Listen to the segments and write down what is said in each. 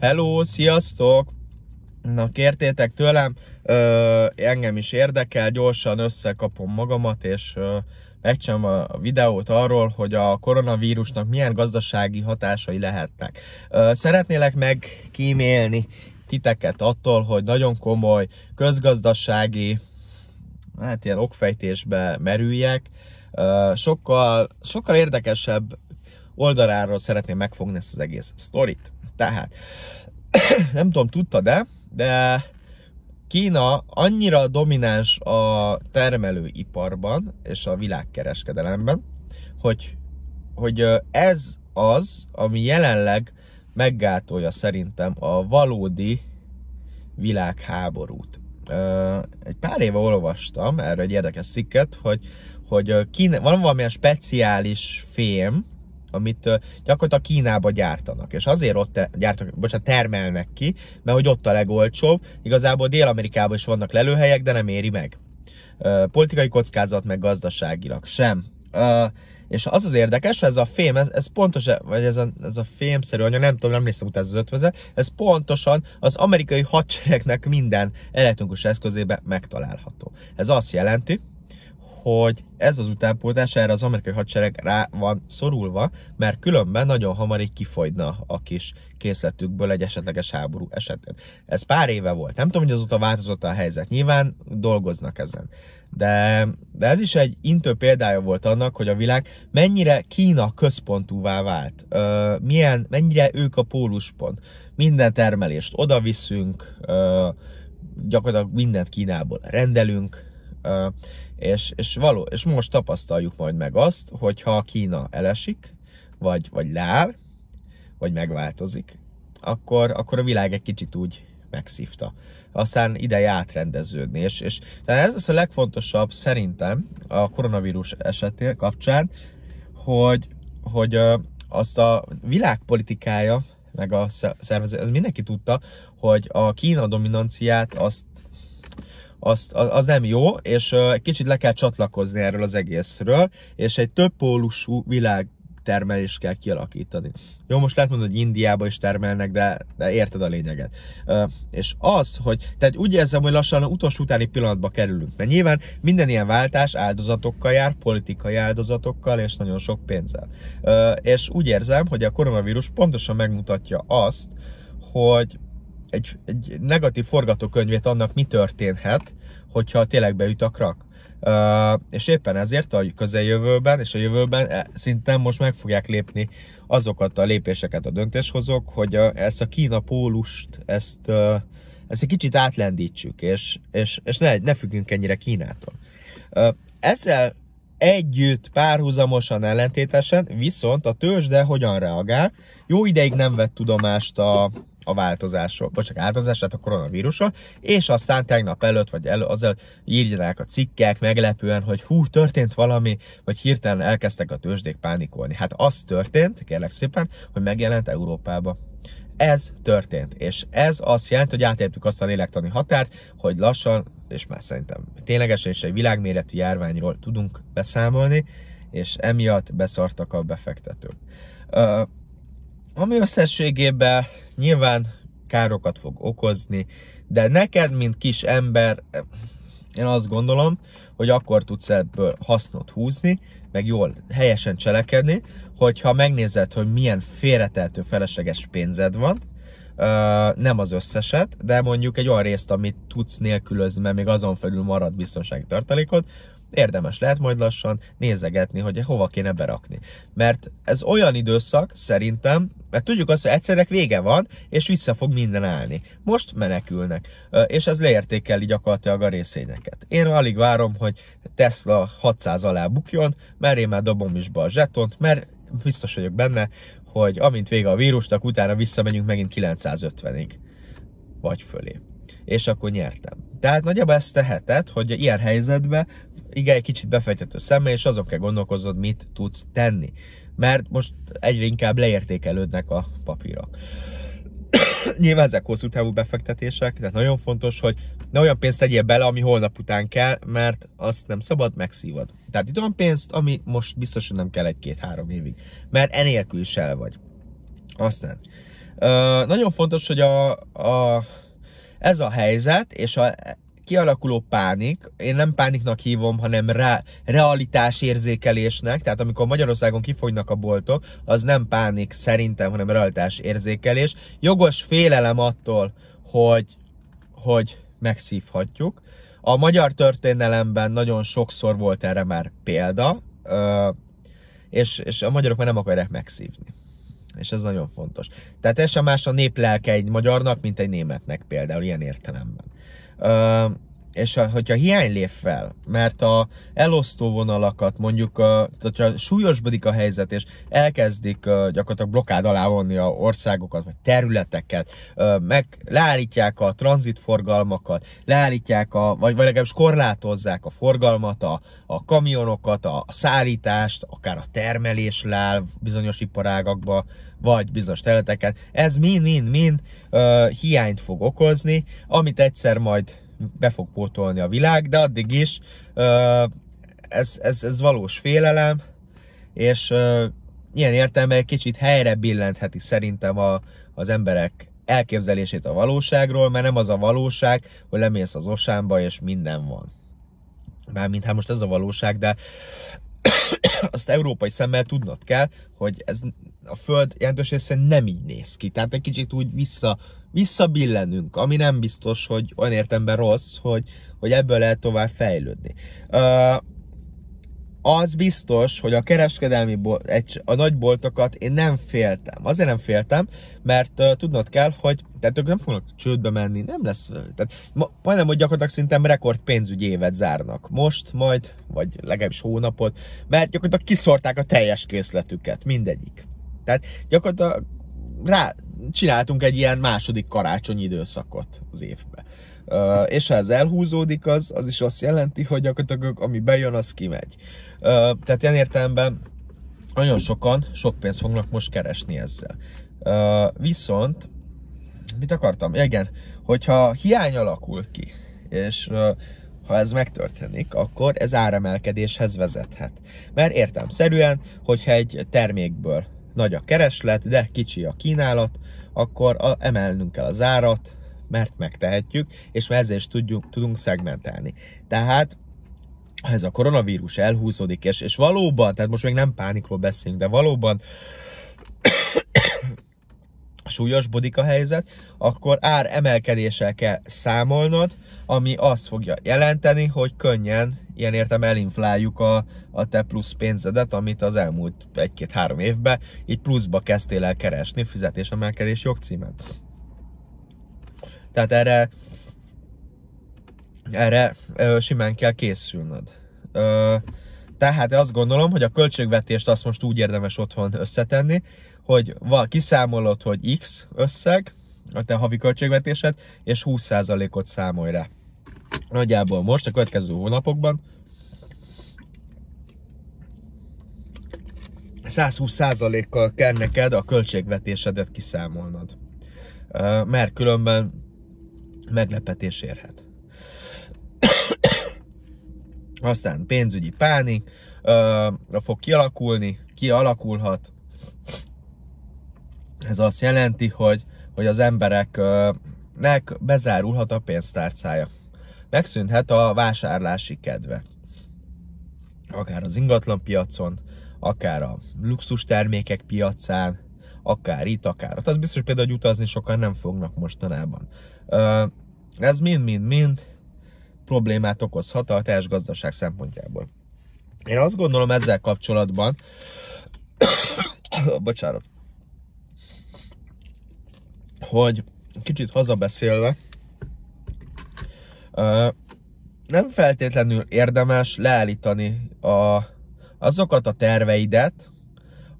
Hello, sziasztok! Na, kértétek tőlem, ö, engem is érdekel, gyorsan összekapom magamat, és ö, megcsinálom a videót arról, hogy a koronavírusnak milyen gazdasági hatásai lehetnek. Ö, szeretnélek megkímélni titeket attól, hogy nagyon komoly közgazdasági, hát ilyen okfejtésbe merüljek, ö, sokkal, sokkal érdekesebb oldaláról szeretném megfogni ezt az egész sztorit. Tehát, nem tudom, tudta de, de Kína annyira domináns a termelőiparban és a világkereskedelemben, hogy, hogy ez az, ami jelenleg meggátolja szerintem a valódi világháborút. Egy pár éve olvastam erről egy érdekes cikket, hogy, hogy Kína, van valamilyen speciális fém, amit gyakorlatilag Kínába gyártanak. És azért ott gyártak, bocsánat, termelnek ki, mert hogy ott a legolcsóbb. Igazából Dél-Amerikában is vannak lelőhelyek, de nem éri meg. Politikai kockázat, meg gazdaságilag sem. És az az érdekes, hogy ez a fém, ez, ez pontos, vagy ez a, ez a fémszerű anyag, nem tudom, nem néztem utána az ötvöze, ez pontosan az amerikai hadseregnek minden elektronikus eszközébe megtalálható. Ez azt jelenti, hogy ez az utánpótlás erre az amerikai hadsereg rá van szorulva, mert különben nagyon hamar így kifogyna a kis készletükből egy esetleges háború esetén. Ez pár éve volt. Nem tudom, hogy azóta változott a helyzet. Nyilván dolgoznak ezen. De, de ez is egy intő példája volt annak, hogy a világ mennyire Kína központúvá vált, ö, milyen, mennyire ők a póluspont. Minden termelést oda viszünk, ö, gyakorlatilag mindent Kínából rendelünk, és, és, való, és most tapasztaljuk majd meg azt, hogyha Kína elesik, vagy, vagy leáll, vagy megváltozik, akkor, akkor a világ egy kicsit úgy megszívta. Aztán ideje átrendeződni. És, és tehát ez az a legfontosabb szerintem a koronavírus esetén kapcsán, hogy, hogy azt a világpolitikája, meg a szervezet, az mindenki tudta, hogy a Kína dominanciát azt az, az nem jó, és egy kicsit le kell csatlakozni erről az egészről, és egy pólusú világ termelést kell kialakítani. Jó, most lehet mondani, hogy Indiába is termelnek, de, de érted a lényeget. Ö, és az, hogy tehát úgy érzem, hogy lassan utolsó utáni pillanatba kerülünk. Mert nyilván minden ilyen váltás áldozatokkal jár, politikai áldozatokkal és nagyon sok pénzzel. Ö, és úgy érzem, hogy a koronavírus pontosan megmutatja azt, hogy egy, egy negatív forgatókönyvét annak, mi történhet, hogyha tényleg beüt a krak. Uh, és éppen ezért a közeljövőben és a jövőben e, szinten most meg fogják lépni azokat a lépéseket a döntéshozók, hogy a, ezt a Kína pólust, ezt, uh, ezt egy kicsit átlendítsük, és, és, és ne, ne függünk ennyire Kínától. Uh, ezzel együtt, párhuzamosan, ellentétesen, viszont a tőzsde hogyan reagál? Jó ideig nem vett tudomást a, a változásról, vagy csak változását a koronavírusról, és aztán tegnap előtt, vagy elő, azzal írják a cikkek meglepően, hogy hú, történt valami, vagy hirtelen elkezdtek a tőzsdék pánikolni. Hát az történt, kérlek szépen, hogy megjelent Európába ez történt, és ez azt jelenti, hogy átértük azt a lélektani határt, hogy lassan, és már szerintem ténylegesen is egy világméretű járványról tudunk beszámolni, és emiatt beszartak a befektetők. Ö, ami összességében nyilván károkat fog okozni, de neked, mint kis ember, én azt gondolom, hogy akkor tudsz ebből hasznot húzni, meg jól helyesen cselekedni, hogyha megnézed, hogy milyen félreteltő felesleges pénzed van, nem az összeset, de mondjuk egy olyan részt, amit tudsz nélkülözni, mert még azon felül marad biztonsági tartalékod, érdemes lehet majd lassan nézegetni, hogy hova kéne berakni. Mert ez olyan időszak szerintem, mert tudjuk azt, hogy egyszerre vége van, és vissza fog minden állni. Most menekülnek, és ez leértékeli gyakorlatilag a részényeket. Én alig várom, hogy Tesla 600 alá bukjon, mert én már dobom is be a zsetont, mert biztos vagyok benne, hogy amint vége a vírusnak, utána visszamegyünk megint 950-ig, vagy fölé. És akkor nyertem. Tehát nagyjából ezt teheted, hogy ilyen helyzetben igen, egy kicsit befejtető szemmel, és azon kell gondolkozod, mit tudsz tenni. Mert most egyre inkább leértékelődnek a papírok. Nyilván ezek hosszú távú befektetések, tehát nagyon fontos, hogy ne olyan pénzt tegyél bele, ami holnap után kell, mert azt nem szabad, megszívad. Tehát itt olyan pénzt, ami most biztos, hogy nem kell egy-két-három évig, mert enélkül is el vagy. Aztán. Ö, nagyon fontos, hogy a, a, ez a helyzet, és a, kialakuló pánik, én nem pániknak hívom, hanem re, érzékelésnek, tehát amikor Magyarországon kifogynak a boltok, az nem pánik szerintem, hanem érzékelés. Jogos félelem attól, hogy, hogy megszívhatjuk. A magyar történelemben nagyon sokszor volt erre már példa, és, és a magyarok már nem akarják megszívni és ez nagyon fontos. Tehát ez sem más a néplelke egy magyarnak, mint egy németnek például, ilyen értelemben. Ö, és a, hogyha hiány lép fel, mert a elosztó vonalakat mondjuk, a, hogyha súlyosbodik a helyzet, és elkezdik a, gyakorlatilag blokkád alá vonni a országokat, vagy területeket, a, meg leállítják a tranzitforgalmakat, leállítják, a, vagy, vagy legalábbis korlátozzák a forgalmat, a, a kamionokat, a szállítást, akár a termelés leáll bizonyos iparágakba, vagy bizonyos területeken. Ez mind-mind-mind uh, hiányt fog okozni, amit egyszer majd be fog pótolni a világ, de addig is uh, ez, ez, ez valós félelem, és uh, ilyen értelme egy kicsit helyre billentheti szerintem a, az emberek elképzelését a valóságról, mert nem az a valóság, hogy lemész az osámba, és minden van. Mármint, hát most ez a valóság, de azt európai szemmel tudnod kell, hogy ez a Föld jelentős része nem így néz ki. Tehát egy kicsit úgy vissza, visszabillenünk, ami nem biztos, hogy olyan értemben rossz, hogy, hogy ebből lehet tovább fejlődni az biztos, hogy a kereskedelmi bolt, egy, a nagyboltokat én nem féltem. Azért nem féltem, mert uh, tudnod kell, hogy tehát ők nem fognak csődbe menni, nem lesz. Tehát ma, majdnem, hogy gyakorlatilag szintem rekord pénzügyi évet zárnak. Most majd, vagy legalábbis hónapot, mert gyakorlatilag kiszorták a teljes készletüket, mindegyik. Tehát gyakorlatilag rá csináltunk egy ilyen második karácsonyi időszakot az évben. Uh, és ha ez elhúzódik, az, az is azt jelenti, hogy gyakorlatilag ami bejön, az kimegy. Uh, tehát ilyen értelemben nagyon sokan sok pénzt fognak most keresni ezzel. Viszont, mit akartam? Igen, hogyha hiány alakul ki, és ha ez megtörténik, akkor ez áremelkedéshez vezethet. Mert értem szerűen, hogyha egy termékből nagy a kereslet, de kicsi a kínálat, akkor a, emelnünk kell az árat, mert megtehetjük, és ezzel is tudjuk, tudunk szegmentálni. Tehát ha ez a koronavírus elhúzódik, és, és valóban, tehát most még nem pánikról beszélünk, de valóban súlyosbodik a helyzet, akkor ár emelkedéssel kell számolnod, ami azt fogja jelenteni, hogy könnyen, ilyen értem elinfláljuk a, a te plusz pénzedet, amit az elmúlt egy-két-három évben így pluszba kezdtél el keresni fizetésemelkedés jogcímet. Tehát erre erre ö, simán kell készülnöd. Ö, tehát azt gondolom, hogy a költségvetést azt most úgy érdemes otthon összetenni, hogy val kiszámolod, hogy X összeg, a te havi költségvetésed, és 20%-ot számolj rá. Nagyjából most, a következő hónapokban 120%-kal kell neked a költségvetésedet kiszámolnod. Mert különben meglepetés érhet. Aztán pénzügyi pánik ö, fog kialakulni, kialakulhat. Ez azt jelenti, hogy, hogy az embereknek bezárulhat a pénztárcája. Megszűnhet a vásárlási kedve. Akár az ingatlan piacon, akár a luxus termékek piacán, akár itt, akár ott. Az biztos például, hogy utazni sokan nem fognak mostanában. Ez mind-mind-mind problémát okozhat a teljes gazdaság szempontjából. Én azt gondolom ezzel kapcsolatban, bocsánat, hogy kicsit hazabeszélve, nem feltétlenül érdemes leállítani a, azokat a terveidet,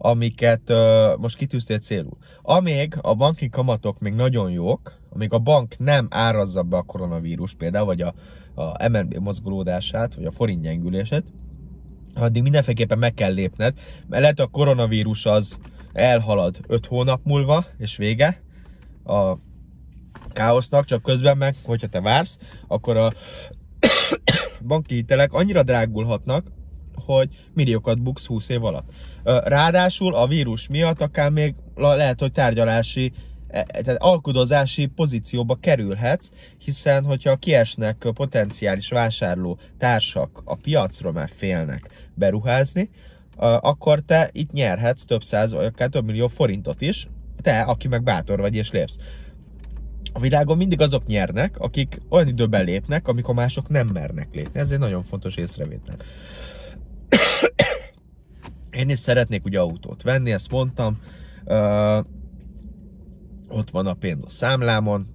amiket ö, most kitűztél célul. Amíg a banki kamatok még nagyon jók, amíg a bank nem árazza be a koronavírus például, vagy a a MNB mozgolódását, vagy a forint gyengülését, addig mindenféleképpen meg kell lépned, mert lehet, a koronavírus az elhalad 5 hónap múlva, és vége a káosznak, csak közben meg, hogyha te vársz, akkor a banki hitelek annyira drágulhatnak, hogy milliókat buksz 20 év alatt. Ráadásul a vírus miatt akár még lehet, hogy tárgyalási E, e, tehát alkudozási pozícióba kerülhetsz, hiszen hogyha kiesnek potenciális vásárló társak a piacról már félnek beruházni, akkor te itt nyerhetsz több száz, vagy akár több millió forintot is, te, aki meg bátor vagy és lépsz. A világon mindig azok nyernek, akik olyan időben lépnek, amikor mások nem mernek lépni. Ez egy nagyon fontos észrevétel. Én is szeretnék ugye autót venni, ezt mondtam ott van a pénz a számlámon.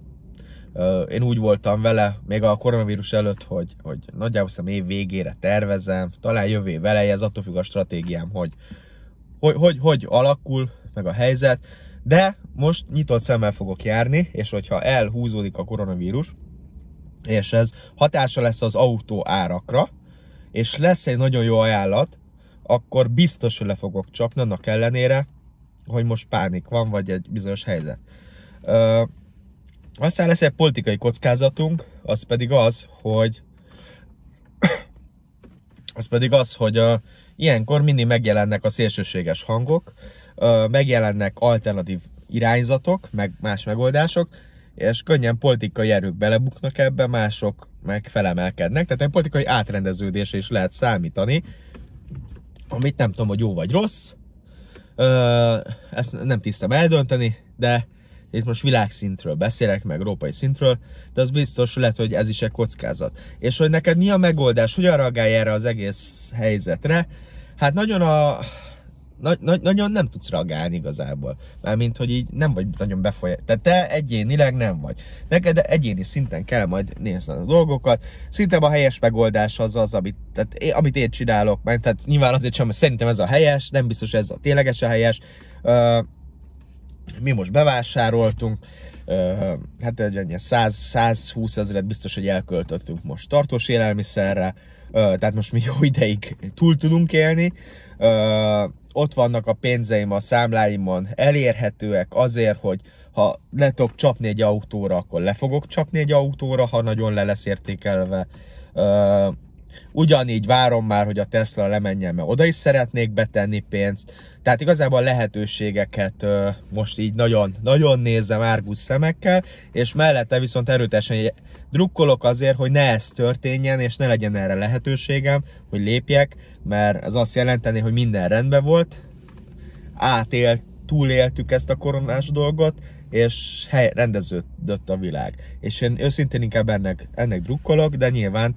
Én úgy voltam vele, még a koronavírus előtt, hogy, hogy nagyjából szerintem év végére tervezem, talán jövő év eleje, ez attól függ a stratégiám, hogy hogy, hogy hogy alakul meg a helyzet, de most nyitott szemmel fogok járni, és hogyha elhúzódik a koronavírus, és ez hatása lesz az autó árakra, és lesz egy nagyon jó ajánlat, akkor biztos, hogy le fogok csapni annak ellenére, hogy most pánik van, vagy egy bizonyos helyzet. Aztán lesz egy politikai kockázatunk, az pedig az, hogy az pedig az, hogy ilyenkor mindig megjelennek a szélsőséges hangok, megjelennek alternatív irányzatok, meg más megoldások, és könnyen politikai erők belebuknak ebbe, mások meg felemelkednek, tehát egy politikai átrendeződés is lehet számítani, amit nem tudom, hogy jó vagy rossz, ezt nem tisztem eldönteni, de itt most világszintről beszélek, meg európai szintről, de az biztos, hogy lehet, hogy ez is egy kockázat. És hogy neked mi a megoldás, hogyan reagálj erre az egész helyzetre? Hát nagyon a... Nagy, na, nagyon nem tudsz reagálni igazából. Mármint, hogy így nem vagy nagyon befolyás. Tehát te egyénileg nem vagy. Neked egyéni szinten kell majd nézni a dolgokat. Szinte a helyes megoldás az az, amit, tehát én, amit én csinálok. Mert tehát nyilván azért sem, mert szerintem ez a helyes, nem biztos ez a tényleges a helyes. Uh, mi most bevásároltunk, hát egy ennyi, 100-120 ezeret biztos, hogy elköltöttünk most tartós élelmiszerre, tehát most mi jó ideig túl tudunk élni. Ott vannak a pénzeim a számláimon, elérhetőek azért, hogy ha le tudok csapni egy autóra, akkor le fogok csapni egy autóra, ha nagyon le lesz értékelve ugyanígy várom már, hogy a Tesla lemenjen, mert oda is szeretnék betenni pénzt. Tehát igazából lehetőségeket most így nagyon, nagyon nézem árgus szemekkel, és mellette viszont erőteljesen drukkolok azért, hogy ne ez történjen, és ne legyen erre lehetőségem, hogy lépjek, mert ez azt jelenteni, hogy minden rendben volt, átélt, túléltük ezt a koronás dolgot, és hely, rendeződött a világ. És én őszintén inkább ennek, ennek drukkolok, de nyilván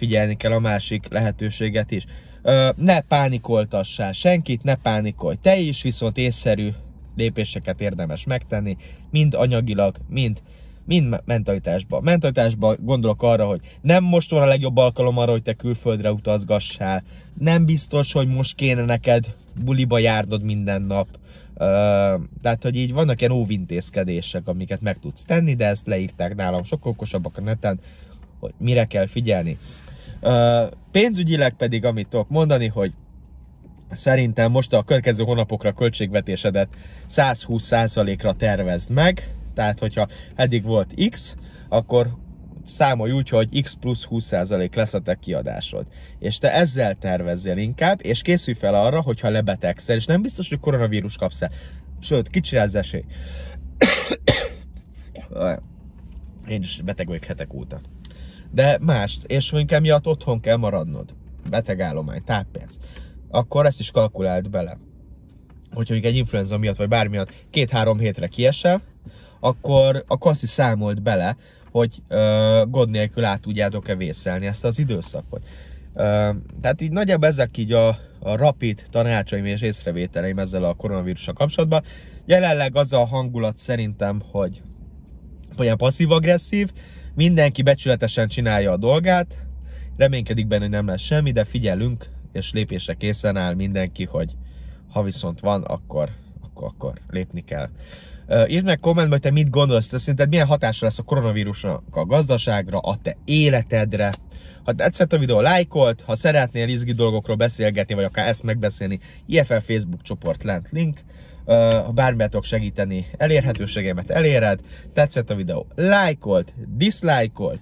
figyelni kell a másik lehetőséget is. Ö, ne pánikoltassál senkit, ne pánikolj te is, viszont észszerű lépéseket érdemes megtenni, mind anyagilag, mind mind mentalitásban. Mentalitásban gondolok arra, hogy nem most van a legjobb alkalom arra, hogy te külföldre utazgassál. Nem biztos, hogy most kéne neked buliba járnod minden nap. Uh, tehát, hogy így vannak ilyen óvintézkedések, amiket meg tudsz tenni, de ezt leírták nálam sok okosabbak a neten, hogy mire kell figyelni. Pénzügyileg pedig, amit tudok mondani, hogy szerintem most a következő hónapokra költségvetésedet 120%-ra tervezd meg, tehát hogyha eddig volt X, akkor számolj úgy, hogy x plusz 20% lesz a te kiadásod. És te ezzel tervezzél inkább, és készülj fel arra, hogyha lebetegszel, és nem biztos, hogy koronavírus kapsz el. Sőt, kicsi az esély. Én is beteg vagyok hetek óta de mást, és mondjuk emiatt otthon kell maradnod, betegállomány, táppénz, akkor ezt is kalkuláld bele. Hogyha egy influenza miatt, vagy bármi miatt két-három hétre kiesel, akkor a kaszi számolt bele, hogy ö, gond nélkül át tudjátok-e vészelni ezt az időszakot. Ö, tehát így nagyjából ezek így a, a rapid tanácsaim és észrevételeim ezzel a koronavírussal kapcsolatban. Jelenleg az a hangulat szerintem, hogy olyan passzív-agresszív, Mindenki becsületesen csinálja a dolgát, reménykedik benne, hogy nem lesz semmi, de figyelünk, és lépése készen áll mindenki, hogy ha viszont van, akkor, akkor, akkor lépni kell. Írd meg kommentbe, hogy te mit gondolsz, te szerinted milyen hatása lesz a koronavírusnak a gazdaságra, a te életedre. Ha tetszett a videó, lájkolt, ha szeretnél izgi dolgokról beszélgetni, vagy akár ezt megbeszélni, IFL Facebook csoport lent link ha bármi tudok segíteni, elérhetőségemet eléred, tetszett a videó, lájkolt, diszlájkolt,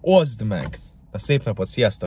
oszd meg! A szép napot, sziasztok!